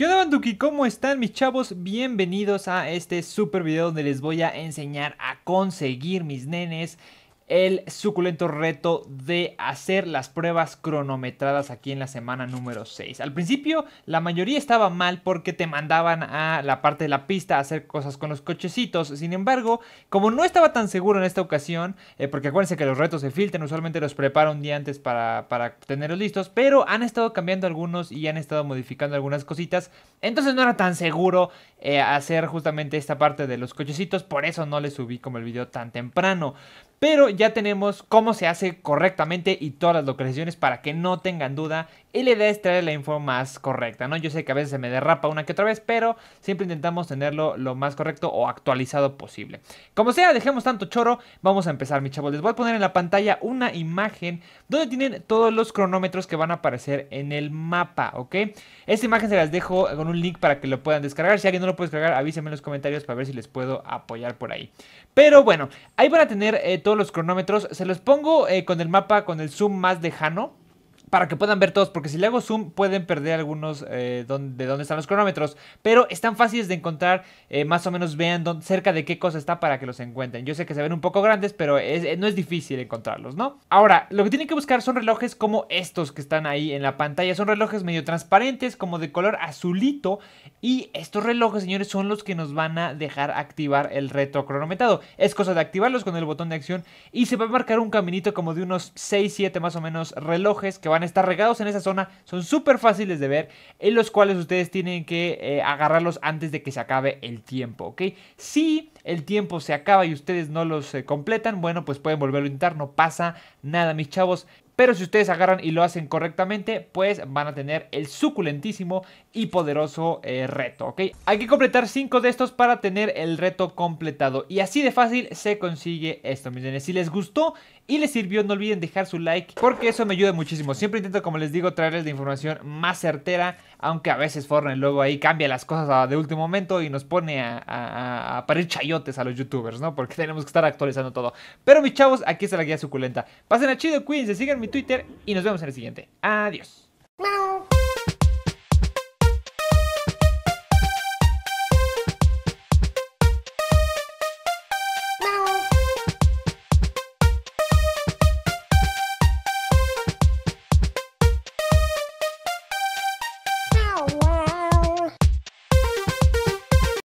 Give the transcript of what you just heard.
¿Qué onda Banduki? ¿Cómo están mis chavos? Bienvenidos a este super video donde les voy a enseñar a conseguir mis nenes el suculento reto de hacer las pruebas cronometradas aquí en la semana número 6. Al principio la mayoría estaba mal porque te mandaban a la parte de la pista a hacer cosas con los cochecitos. Sin embargo, como no estaba tan seguro en esta ocasión, eh, porque acuérdense que los retos se filtran, usualmente los preparo un día antes para, para tenerlos listos, pero han estado cambiando algunos y han estado modificando algunas cositas. Entonces no era tan seguro eh, hacer justamente esta parte de los cochecitos. Por eso no les subí como el video tan temprano. Pero ya tenemos cómo se hace correctamente y todas las localizaciones para que no tengan duda. Y la idea es traer la info más correcta, ¿no? Yo sé que a veces se me derrapa una que otra vez, pero siempre intentamos tenerlo lo más correcto o actualizado posible. Como sea, dejemos tanto choro, vamos a empezar, mis chavos. Les voy a poner en la pantalla una imagen donde tienen todos los cronómetros que van a aparecer en el mapa, ¿ok? Esta imagen se las dejo con un link para que lo puedan descargar. Si alguien no lo puedes cargar, avísame en los comentarios para ver si les puedo apoyar por ahí. Pero bueno, ahí van a tener eh, todos los cronómetros. Se los pongo eh, con el mapa, con el zoom más lejano para que puedan ver todos, porque si le hago zoom pueden perder algunos eh, de dónde están los cronómetros, pero están fáciles de encontrar, eh, más o menos vean cerca de qué cosa está para que los encuentren. Yo sé que se ven un poco grandes, pero eh, no es difícil encontrarlos, ¿no? Ahora, lo que tienen que buscar son relojes como estos que están ahí en la pantalla, son relojes medio transparentes, como de color azulito, y estos relojes, señores, son los que nos van a dejar activar el reto cronometrado. Es cosa de activarlos con el botón de acción y se va a marcar un caminito como de unos 6-7 más o menos relojes que van estar regados en esa zona, son súper fáciles de ver, en los cuales ustedes tienen que eh, agarrarlos antes de que se acabe el tiempo, ¿ok? Si el tiempo se acaba y ustedes no los eh, completan, bueno, pues pueden volverlo a intentar, no pasa nada, mis chavos. Pero si ustedes agarran y lo hacen correctamente, pues van a tener el suculentísimo y poderoso eh, reto, ¿ok? Hay que completar 5 de estos para tener el reto completado. Y así de fácil se consigue esto, mis nenes. Si les gustó y les sirvió, no olviden dejar su like porque eso me ayuda muchísimo. Siempre intento, como les digo, traerles la información más certera, aunque a veces Fortnite luego ahí cambia las cosas de último momento y nos pone a, a, a parir chayotes a los youtubers, ¿no? Porque tenemos que estar actualizando todo. Pero mis chavos, aquí está la guía suculenta. Pasen a chido, se sigan mi Twitter y nos vemos en el siguiente. Adiós.